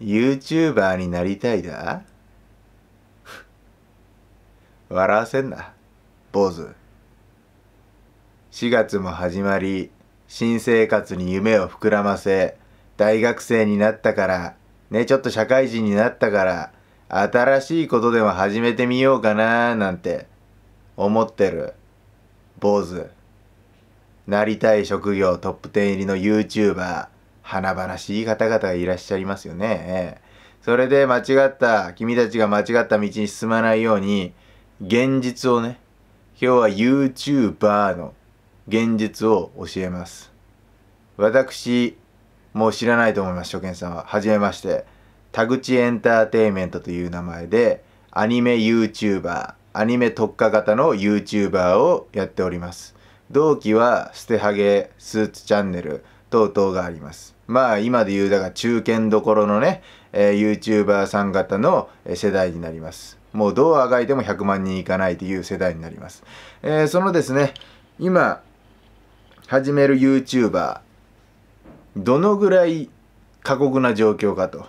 YouTuber になりたいだ笑わせんな、坊主。4月も始まり、新生活に夢を膨らませ、大学生になったから、ね、ちょっと社会人になったから、新しいことでも始めてみようかなーなんて、思ってる、坊主。なりたい職業トップ10入りの YouTuber。華々しい方々がいらっしゃいますよね。それで間違った、君たちが間違った道に進まないように、現実をね、今日は YouTuber の現実を教えます。私、もう知らないと思います、初見さんは。はじめまして。田口エンターテイメントという名前で、アニメ YouTuber、アニメ特化型の YouTuber をやっております。同期は、捨てはげ、スーツチャンネル等々があります。まあ今で言うだから中堅どころのね、えー、YouTuber さん方の世代になります。もうどうあがいても100万人いかないという世代になります。えー、そのですね、今始める YouTuber、どのぐらい過酷な状況かと。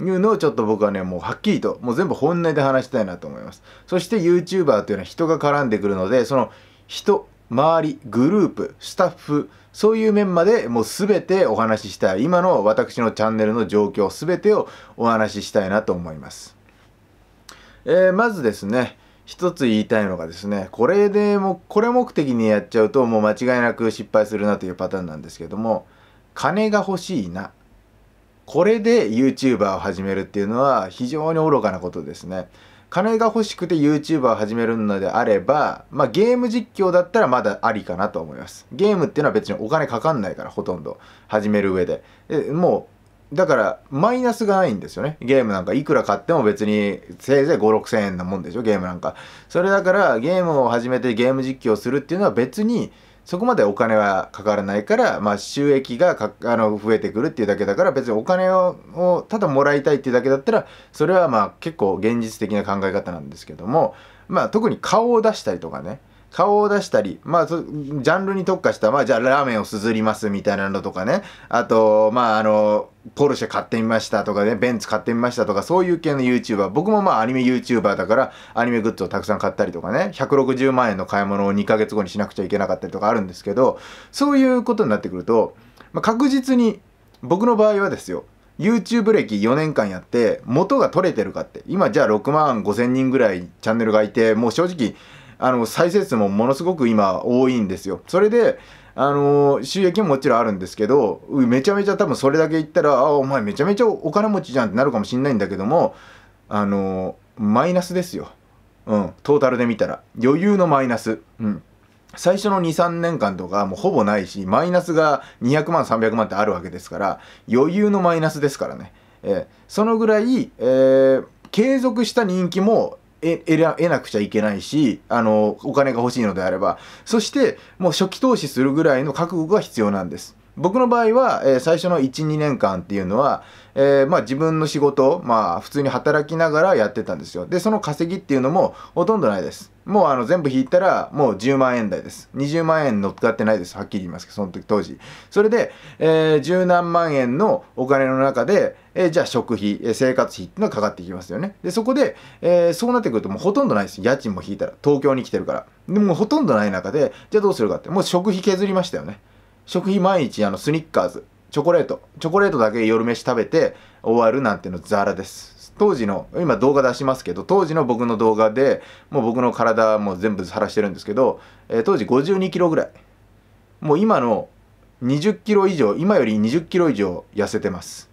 いうのをちょっと僕はねもうはっきりともう全部本音で話したいなと思いますそして YouTuber というのは人が絡んでくるのでその人周り、グループ、スタッフ、そういう面までもう全てお話ししたい。今の私のチャンネルの状況全てをお話ししたいなと思います。えー、まずですね、一つ言いたいのがですね、これでも、これ目的にやっちゃうともう間違いなく失敗するなというパターンなんですけども、金が欲しいな。これで YouTuber を始めるっていうのは非常に愚かなことですね。金が欲しくて YouTuber 始めるのであれば、まあ、ゲーム実況だったらまだありかなと思います。ゲームっていうのは別にお金かかんないから、ほとんど。始める上で。でもう、だから、マイナスがないんですよね。ゲームなんか、いくら買っても別に、せいぜい5、6 0 0 0円なもんでしょ、ゲームなんか。それだから、ゲームを始めてゲーム実況するっていうのは別に、そこまでお金はかからないから、まあ、収益がかあの増えてくるっていうだけだから別にお金をただもらいたいっていうだけだったらそれはまあ結構現実的な考え方なんですけども、まあ、特に顔を出したりとかね顔を出したり、まあ、ジャンルに特化した、まあ、じゃあラーメンをすずりますみたいなのとかね、あと、まあ、あの、ポルシェ買ってみましたとかね、ベンツ買ってみましたとか、そういう系の YouTuber。僕もまあアニメ YouTuber だから、アニメグッズをたくさん買ったりとかね、160万円の買い物を2ヶ月後にしなくちゃいけなかったりとかあるんですけど、そういうことになってくると、まあ、確実に、僕の場合はですよ、YouTube 歴4年間やって元が取れてるかって今じゃあ6万5千人ぐらいチャンネルがいてもう正直あの再生数もものすごく今多いんですよ。それであの収益ももちろんあるんですけどめちゃめちゃ多分それだけ言ったら「あお前めちゃめちゃお金持ちじゃん」ってなるかもしんないんだけどもあのマイナスですよ、うん、トータルで見たら余裕のマイナス、うん、最初の23年間とかもうほぼないしマイナスが200万300万ってあるわけですから余裕のマイナスですからね、えー、そのぐらい、えー、継続した人気も得なくちゃいけないし、あの、お金が欲しいのであれば、そして、もう初期投資するぐらいの覚悟が必要なんです。僕の場合は、えー、最初の12年間っていうのは、えー、まあ、自分の仕事まあ、普通に働きながらやってたんですよでその稼ぎっていうのもほとんどないですもうあの全部引いたらもう10万円台です20万円乗っかってないですはっきり言いますけどその時当時それで、えー、十何万円のお金の中で、えー、じゃあ食費、え生活費っていうのがかかってきますよねでそこで、えそうなってくるともうほとんどないです家賃も引いたら東京に来てるからでもほとんどない中でじゃあどうするかってもう食費削りましたよね食費毎日あのスニッカーズチョコレートチョコレートだけ夜飯食べて終わるなんてのザラです当時の今動画出しますけど当時の僕の動画でもう僕の体も全部さらしてるんですけど、えー、当時5 2キロぐらいもう今の2 0キロ以上今より2 0キロ以上痩せてます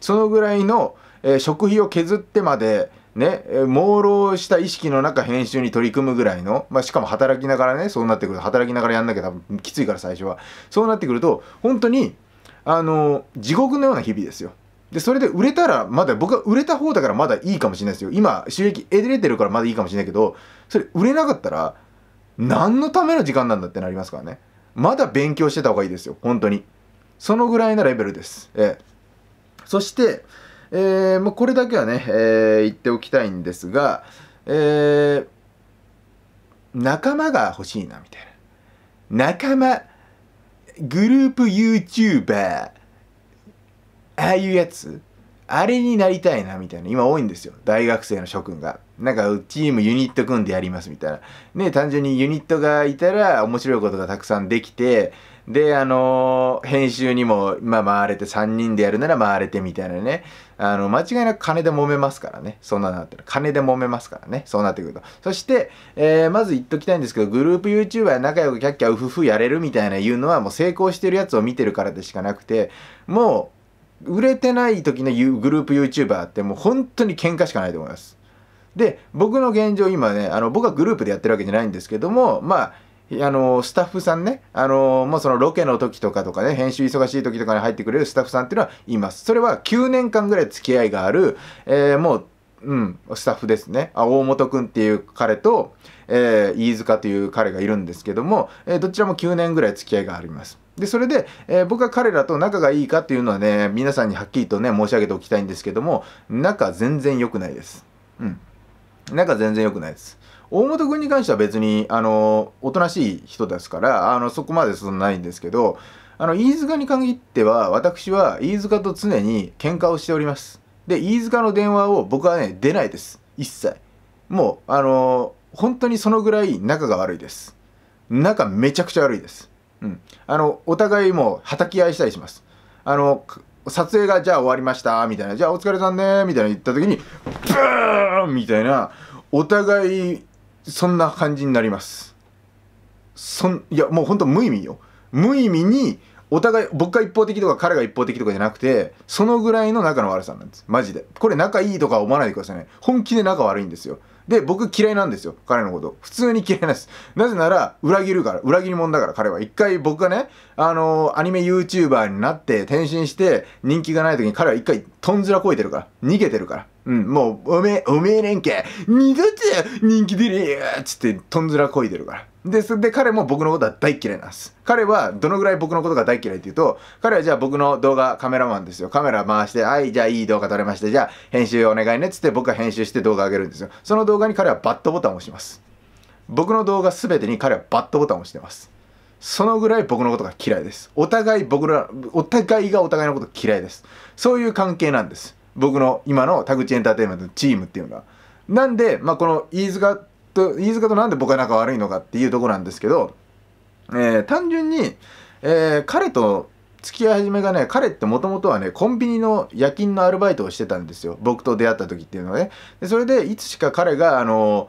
そのぐらいの、えー、食費を削ってまでね、朦朧した意識の中編集に取り組むぐらいの、まあ、しかも働きながらねそうなってくると働きながらやんなきゃ多分きついから最初はそうなってくると本当にあの地獄のような日々ですよでそれで売れたらまだ僕は売れた方だからまだいいかもしれないですよ今収益得れてるからまだいいかもしれないけどそれ売れなかったら何のための時間なんだってなりますからねまだ勉強してた方がいいですよ本当にそのぐらいなレベルですええそしてえー、もうこれだけはね、えー、言っておきたいんですが、えー、仲間が欲しいなみたいな仲間グループ YouTuber ああいうやつあれになりたいなみたいな今多いんですよ大学生の諸君がなんかチームユニット組んでやりますみたいなね単純にユニットがいたら面白いことがたくさんできてであの編集にも、ま回れて3人でやるなら回れてみたいなねあの間違いなく金で揉めますからねそんななってる金で揉めますからねそうなってくるとそして、えー、まず言っときたいんですけどグループ YouTuber 仲良くキャッキャウフフやれるみたいないうのはもう成功してるやつを見てるからでしかなくてもう売れてない時のグループ YouTuber ってもう本当に喧嘩しかないと思いますで僕の現状今ねあの僕はグループでやってるわけじゃないんですけどもまああのスタッフさんね、あのもうそのロケの時とかとかね、編集忙しい時とかに入ってくれるスタッフさんっていうのはいます。それは9年間ぐらい付き合いがある、えー、もう、うん、スタッフですね。あ大本君っていう彼と、えー、飯塚という彼がいるんですけども、えー、どちらも9年ぐらい付き合いがあります。で、それで、えー、僕は彼らと仲がいいかっていうのはね、皆さんにはっきりとね、申し上げておきたいんですけども、仲全然良くないです。うん。仲全然良くないです。大本君に関しては別に、あの、おとなしい人ですから、あの、そこまでそんなないんですけど、あの、飯塚に限っては、私は飯塚と常に喧嘩をしております。で、飯塚の電話を僕はね、出ないです。一切。もう、あの、本当にそのぐらい仲が悪いです。仲めちゃくちゃ悪いです。うん。あの、お互いもう、たき合いしたりします。あの、撮影がじゃあ終わりましたみたいなじゃあお疲れさんねみたいな言った時にブーンみたいなお互いそんな感じになりますそんいやもう本当無意味よ無意味にお互い僕が一方的とか彼が一方的とかじゃなくてそのぐらいの仲の悪さなんですマジでこれ仲いいとか思わないでくださいね本気で仲悪いんですよで僕嫌いなんですよ彼のこと普通に嫌いなんですなぜなら裏切るから裏切り者だから彼は一回僕がねあのー、アニメ YouTuber になって転身して人気がない時に彼は一回とんずらこいてるから逃げてるからうん、もう、おめえ、おめえなんけ、二度と人気出るえよつって、とんずらこいでるから。で、で、彼も僕のことは大嫌いなんです。彼は、どのぐらい僕のことが大嫌いっていうと、彼はじゃあ僕の動画カメラマンですよ。カメラ回して、はい、じゃあいい動画撮れまして、じゃあ編集お願いね。つって僕は編集して動画上げるんですよ。その動画に彼はバットボタンを押します。僕の動画全てに彼はバットボタンを押してます。そのぐらい僕のことが嫌いです。お互い僕ら、お互いがお互いのこと嫌いです。そういう関係なんです。僕の今の田口エンターテインメントのチームっていうのは。なんで、まあ、この飯塚と飯塚となんで僕は仲悪いのかっていうとこなんですけど、えー、単純に、えー、彼と付き合い始めがね彼ってもともとはねコンビニの夜勤のアルバイトをしてたんですよ僕と出会った時っていうのはねでそれでいつしか彼があのー、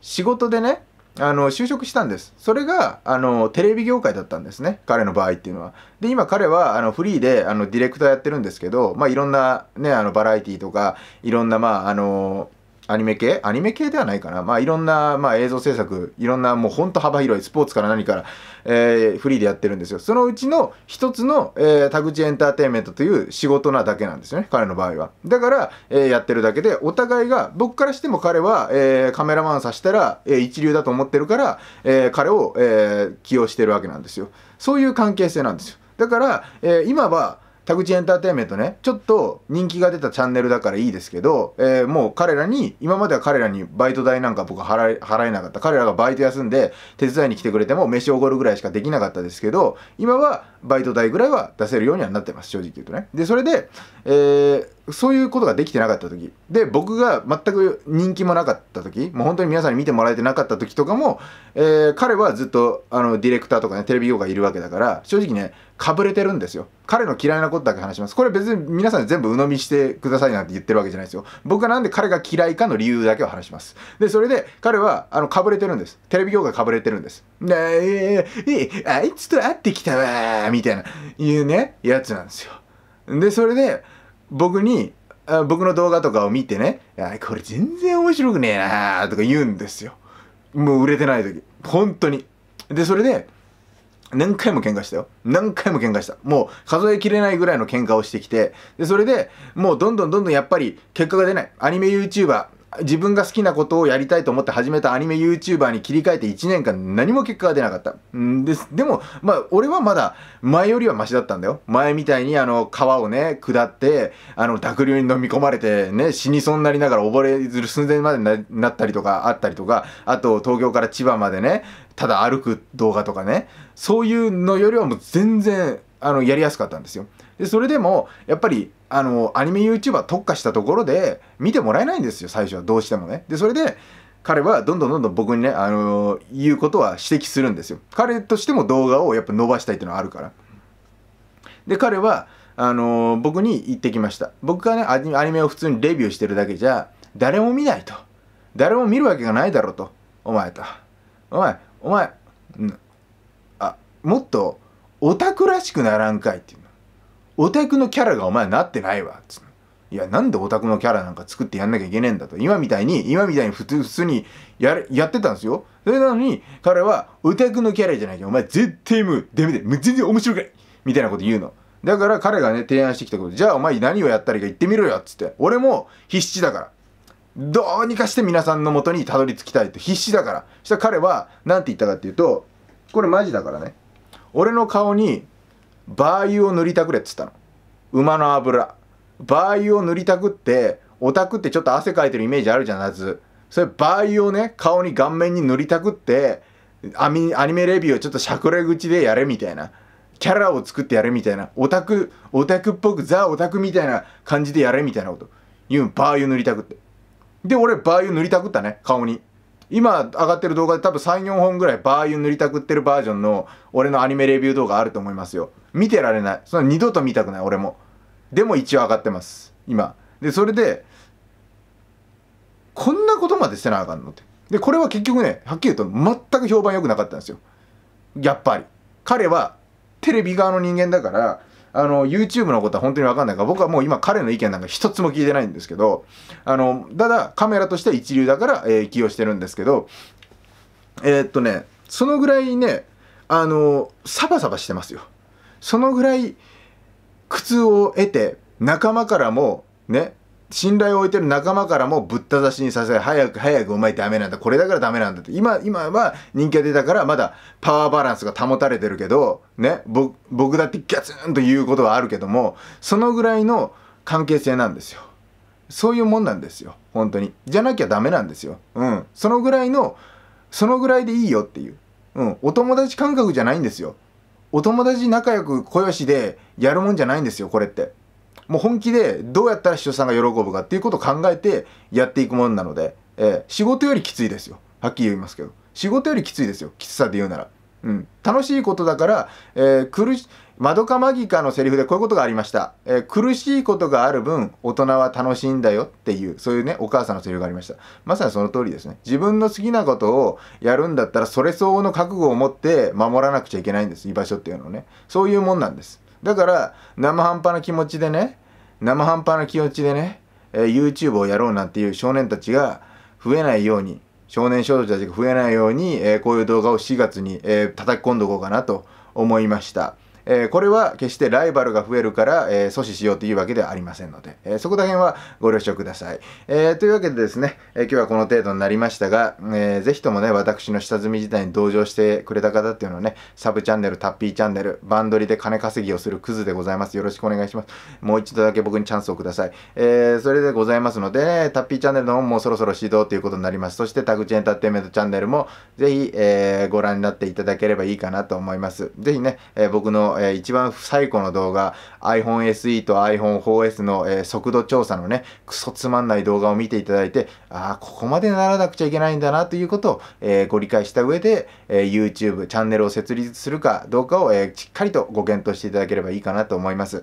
仕事でねあの就職したんですそれがあのテレビ業界だったんですね彼の場合っていうのはで今彼はあのフリーであのディレクターやってるんですけど、まあ、いろんな、ね、あのバラエティーとかいろんな、まあ、あのアニメ系アニメ系ではないかな。まあいろんな、まあ、映像制作、いろんなもうほんと幅広いスポーツから何から、えー、フリーでやってるんですよ。そのうちの一つの、えー、田口エンターテインメントという仕事なだけなんですよね。彼の場合は。だから、えー、やってるだけで、お互いが、僕からしても彼は、えー、カメラマンさしたら、えー、一流だと思ってるから、えー、彼を、えー、起用してるわけなんですよ。そういう関係性なんですよ。だから、えー、今は、田口エンターテインメントね、ちょっと人気が出たチャンネルだからいいですけど、えー、もう彼らに、今までは彼らにバイト代なんか僕払え、払えなかった。彼らがバイト休んで手伝いに来てくれても飯おごるぐらいしかできなかったですけど、今はバイト代ぐらいは出せるようにはなってます、正直言うとね。で、それで、えーそういうことができてなかった時で僕が全く人気もなかった時もう本当に皆さんに見てもらえてなかった時とかも、えー、彼はずっとあのディレクターとかねテレビ業界いるわけだから正直ねかぶれてるんですよ彼の嫌いなことだけ話しますこれ別に皆さん全部鵜呑みしてくださいなんて言ってるわけじゃないですよ僕がなんで彼が嫌いかの理由だけを話しますでそれで彼はあのかぶれてるんですテレビ業界かぶれてるんですでえー、あいつと会ってきたわみたいないうねやつなんですよでそれで僕に、僕の動画とかを見てね、これ全然面白くねえなとか言うんですよ。もう売れてない時。本当に。で、それで、何回も喧嘩したよ。何回も喧嘩した。もう数えきれないぐらいの喧嘩をしてきて、で、それでもうどんどんどんどんやっぱり結果が出ない。アニメ YouTuber、自分が好きなことをやりたいと思って始めたアニメ YouTuber に切り替えて1年間何も結果が出なかった。んです。でも、まあ、俺はまだ前よりはマシだったんだよ。前みたいにあの、川をね、下って、あの、濁流に飲み込まれてね、死にそうになりながら溺れずる寸前までなったりとか、あったりとか、あと東京から千葉までね、ただ歩く動画とかね、そういうのよりはもう全然、あの、やりやすかったんですよ。でそれでもやっぱりあのアニメ YouTuber 特化したところで見てもらえないんですよ最初はどうしてもねでそれで彼はどんどんどんどん僕にね、あのー、言うことは指摘するんですよ彼としても動画をやっぱ伸ばしたいっていうのはあるからで彼はあのー、僕に言ってきました僕がねアニメを普通にレビューしてるだけじゃ誰も見ないと誰も見るわけがないだろうとお前とお前お前、うん、あもっとオタクらしくならんかいってオタクのキャラがお前なってないわ。ついや、なんでオタクのキャラなんか作ってやんなきゃいけねえんだと。今みたいに、今みたいに普通、普通にややってたんですよ。それなのに、彼はオタクのキャラじゃなきゃ、お前絶対無でダメだ全然面白くないみたいなこと言うの。だから彼がね、提案してきたこと、じゃあお前何をやったらいいか言ってみろよっつって。俺も必死だから。どうにかして皆さんのもとにたどり着きたいって必死だから。そしたら彼は、何て言ったかっていうと、これマジだからね。俺の顔にバー油を塗りたくれっつったの馬の油バー油を塗りたくってオタクってちょっと汗かいてるイメージあるじゃん夏それバー油をね顔に顔面に塗りたくってアニメレビューをちょっとしゃくれ口でやれみたいなキャラを作ってやれみたいなオタクオタクっぽくザオタクみたいな感じでやれみたいなこと言うバー油塗りたくってで俺バー油塗りたくったね顔に今上がってる動画で多分34本ぐらいバー油塗りたくってるバージョンの俺のアニメレビュー動画あると思いますよ見てられないそんな二度と見たくない俺もでも一応上がってます今でそれでこんなことまでしてなあかんのってでこれは結局ねはっきり言うと全く評判良くなかったんですよやっぱり彼はテレビ側の人間だからあの YouTube のことは本当に分かんないから僕はもう今彼の意見なんか一つも聞いてないんですけどあのただカメラとしては一流だから、えー、起用してるんですけどえー、っとねそのぐらいねあのサバサバしてますよそのぐらい苦痛を得て仲間からもね信頼を置いてる仲間からもぶった刺しにさせ早く早くうまいダメなんだこれだからダメなんだって今今は人気が出たからまだパワーバランスが保たれてるけどね僕だってギャツンということはあるけどもそのぐらいの関係性なんですよそういうもんなんですよ本当にじゃなきゃダメなんですようんそのぐらいのそのぐらいでいいよっていううんお友達感覚じゃないんですよお友達仲良く小よしでやるもんじゃないんですよこれってもう本気でどうやったら秘書さんが喜ぶかっていうことを考えてやっていくもんなので、えー、仕事よりきついですよはっきり言いますけど仕事よりきついですよきつさで言うなら、うん、楽しいことだから、えー、苦しまどかマギかのセリフでこういうことがありました、えー、苦しいことがある分大人は楽しいんだよっていうそういうねお母さんのセリフがありましたまさにその通りですね自分の好きなことをやるんだったらそれ相応の覚悟を持って守らなくちゃいけないんです居場所っていうのをねそういうもんなんですだから生半端な気持ちでね生半端な気持ちでね、えー、YouTube をやろうなんていう少年たちが増えないように少年少女たちが増えないように、えー、こういう動画を4月に、えー、叩き込んでおこうかなと思いました。えー、これは決してライバルが増えるから、えー、阻止しようというわけではありませんので、えー、そこら辺はご了承ください。えというわけでですね、え今日はこの程度になりましたが、えー、ぜひともね、私の下積み時代に同情してくれた方っていうのはね、サブチャンネル、タッピーチャンネル、バンドリで金稼ぎをするクズでございます。よろしくお願いします。もう一度だけ僕にチャンスをください。えそれでございますので、ね、タッピーチャンネルの方もそろそろ始動ということになります。そして、タグチエンターテインメントチャンネルも、ぜひ、えご覧になっていただければいいかなと思います。ぜひね、え僕のえー、一番最古の動画 iPhone SE と iPhone4S の、えー、速度調査のね、クソつまんない動画を見ていただいて、ああ、ここまでならなくちゃいけないんだなということを、えー、ご理解した上で、え YouTube チャンネルを設立するかどうかを、えしっかりとご検討していただければいいかなと思います。